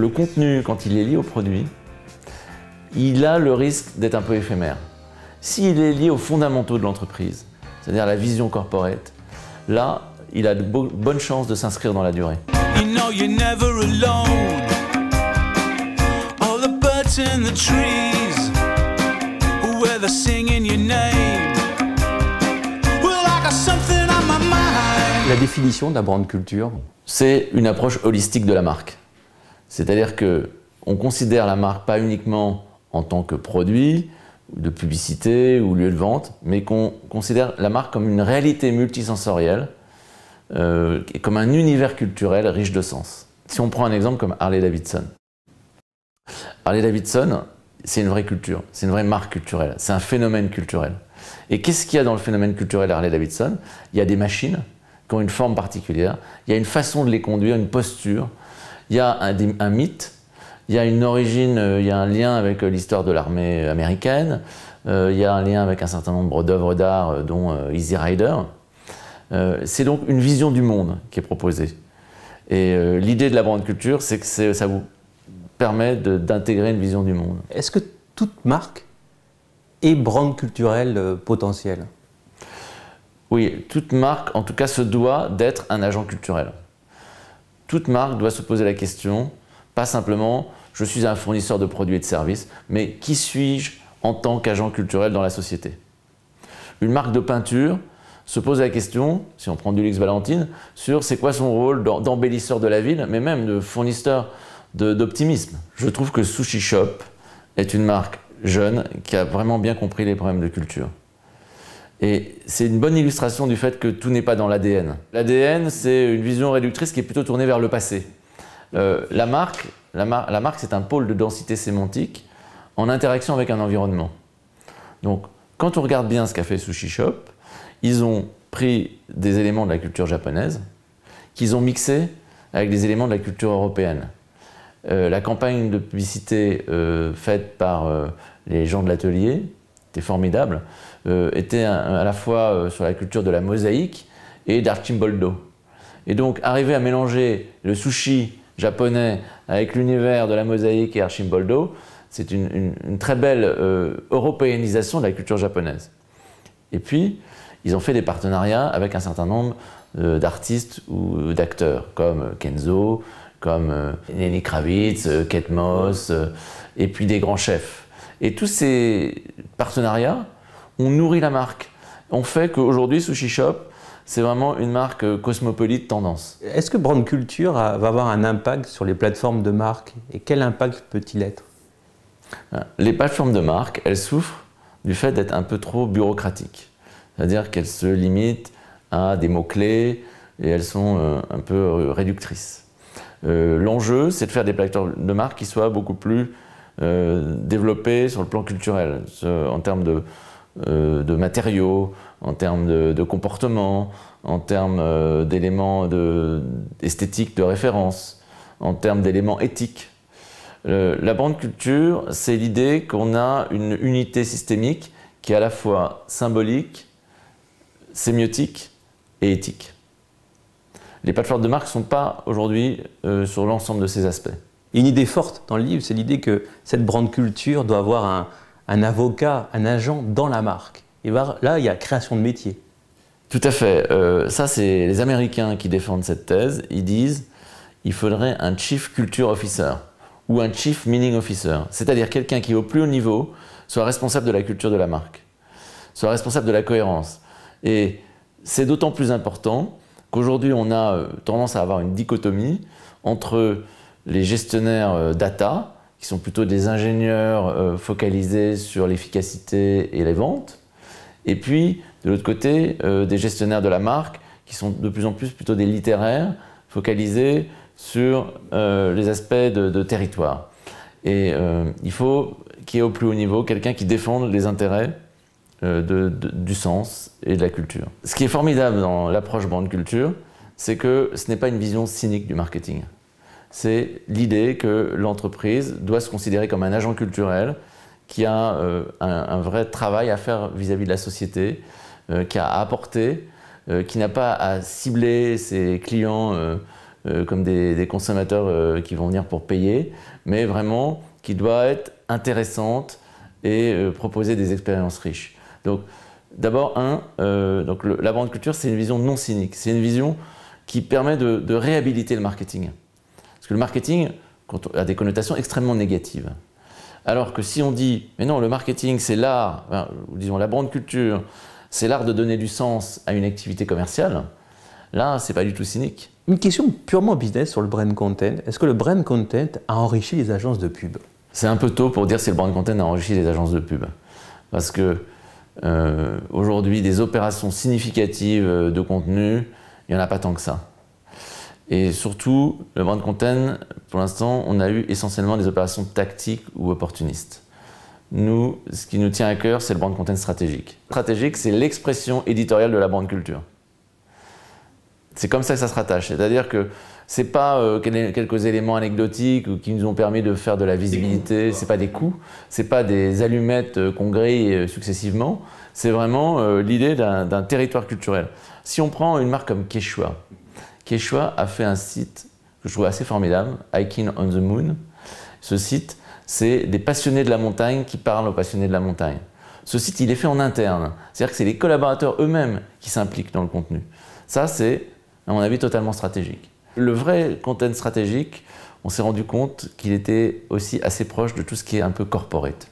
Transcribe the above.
le contenu, quand il est lié au produit, il a le risque d'être un peu éphémère. S'il est lié aux fondamentaux de l'entreprise, c'est-à-dire la vision corporate, là, il a de bonnes chances de s'inscrire dans la durée. La définition de la brand culture, c'est une approche holistique de la marque. C'est-à-dire que considère la marque pas uniquement en tant que produit, de publicité ou lieu de vente, mais qu'on considère la marque comme une réalité multisensorielle, euh, comme un univers culturel riche de sens. Si on prend un exemple comme Harley Davidson. Harley Davidson, c'est une vraie culture, c'est une vraie marque culturelle, c'est un phénomène culturel. Et qu'est-ce qu'il y a dans le phénomène culturel Harley Davidson Il y a des machines qui ont une forme particulière, il y a une façon de les conduire, une posture, il y a un, un mythe, il y a une origine, euh, il y a un lien avec euh, l'histoire de l'armée euh, américaine, il y a un lien avec un certain nombre d'œuvres d'art, dont Easy Rider. c'est donc une vision du monde qui est proposée. Et l'idée de la grande culture, c'est que ça vous permet d'intégrer une vision du monde. Est-ce que toute marque est brand culturelle potentielle Oui, toute marque, en tout cas, se doit d'être un agent culturel toute marque doit se poser la question, pas simplement je suis un fournisseur de produits et de services, mais qui suis-je en tant qu'agent culturel dans la société Une marque de peinture se pose la question, si on prend du luxe Valentine, sur c'est quoi son rôle d'embellisseur de la ville, mais même de fournisseur d'optimisme. Je trouve que Sushi Shop est une marque jeune qui a vraiment bien compris les problèmes de culture. Et c'est une bonne illustration du fait que tout n'est pas dans l'ADN. L'ADN, c'est une vision réductrice qui est plutôt tournée vers le passé. Euh, la marque, c'est un pôle de densité sémantique en interaction avec un environnement. Donc, quand on regarde bien ce qu'a fait Sushi Shop, ils ont pris des éléments de la culture japonaise qu'ils ont mixés avec des éléments de la culture européenne. Euh, la campagne de publicité euh, faite par les gens de l'atelier, était formidable, euh, était à la fois euh, sur la culture de la mosaïque et d'Archimboldo. Et donc, arriver à mélanger le sushi japonais avec l'univers de la mosaïque et Archimboldo, c'est une, très belle euh, européanisation de la culture japonaise. Et puis, ils ont fait des partenariats avec un certain nombre d'artistes ou d'acteurs, comme Kenzo, comme euh, Kravitz, Kate Moss, et puis des grands chefs. Et tous ces partenariats, ont nourri la marque. On fait qu'aujourd'hui, Sushi Shop, c'est vraiment une marque euh, cosmopolite tendance. Est-ce que Brand Culture va avoir un impact sur les plateformes de marque Et quel impact peut-il être euh, Les plateformes de marque, elles souffrent du fait d'être un peu trop bureaucratiques. C'est-à-dire qu'elles se limitent à des mots-clés et elles sont euh, un peu réductrices. L'enjeu, c'est de faire des plateformes de marque qui soient beaucoup plus euh, développé sur le plan culturel, en termes de, euh, de matériaux, en termes de, de comportement, en termes euh, d'éléments esthétiques de référence, en termes d'éléments éthiques. la bande culture, c'est l'idée qu'on a une unité systémique qui est à la fois symbolique, sémiotique et éthique. Les plateformes de marque ne sont pas aujourd'hui sur l'ensemble de ces aspects une idée forte dans le livre, c'est l'idée que cette brand culture doit avoir un, avocat, un agent dans la marque. Et là, il y a création de métier. Tout à fait. Euh, ça, c'est les Américains qui défendent cette thèse. Ils disent il faudrait un Chief Culture Officer ou un Chief Meaning Officer, c'est-à-dire quelqu'un qui, au plus haut niveau, soit responsable de la culture de la marque, soit responsable de la cohérence. Et c'est d'autant plus important qu'aujourd'hui, on a euh, tendance à avoir une dichotomie entre les gestionnaires euh, data, qui sont plutôt des ingénieurs euh, focalisés sur l'efficacité et les ventes, et puis de l'autre côté euh, des gestionnaires de la marque, qui sont de plus en plus plutôt des littéraires, focalisés sur les aspects de, territoire. Et il faut qu'il y ait au plus haut niveau quelqu'un qui défende les intérêts du sens et de la culture. Ce qui est formidable dans l'approche brand culture, c'est que ce n'est pas une vision cynique du marketing c'est l'idée que l'entreprise doit se considérer comme un agent culturel qui a euh, un, vrai travail à faire vis-à-vis de la société, euh, qui a à apporter, euh, qui n'a pas à cibler ses clients comme des, consommateurs qui vont venir pour payer, mais vraiment qui doit être intéressante et proposer des expériences riches. Donc, d'abord, un, donc la brand culture, c'est une vision non cynique, c'est une vision qui permet de réhabiliter le marketing le marketing a des connotations extrêmement négatives. Alors que si on dit, mais non, le marketing, c'est l'art, disons la brand culture, c'est l'art de donner du sens à une activité commerciale, là, c'est pas du tout cynique. Une question purement business sur le brand content. Est-ce que le brand content a enrichi les agences de pub C'est un peu tôt pour dire si le brand content a enrichi les agences de pub. Parce que euh, aujourd'hui, des opérations significatives euh, de contenu, il n'y en a pas tant que ça. Et surtout, le Brand Content, pour l'instant, on a eu essentiellement des opérations tactiques ou opportunistes. Nous, ce qui nous tient à cœur, c'est le Brand Content stratégique. Stratégique, c'est l'expression éditoriale de la brand culture. C'est comme ça que ça se rattache. C'est-à-dire que ce n'est pas euh, quelques éléments anecdotiques qui nous ont permis de faire de la visibilité. Ce C'est pas des coups, c'est pas des allumettes euh, qu'on grille euh, successivement. C'est vraiment l'idée d'un territoire culturel. Si on prend une marque comme Quechua, Quechua a fait un site que je trouve assez formidable, Hiking on the Moon. Ce site, c'est des passionnés de la montagne qui parlent aux passionnés de la montagne. Ce site, il est fait en interne. C'est-à-dire que c'est les collaborateurs eux-mêmes qui s'impliquent dans le contenu. Ça, c'est, à mon avis, totalement stratégique. Le vrai content stratégique, on s'est rendu compte qu'il était aussi assez proche de tout ce qui est un peu corporate.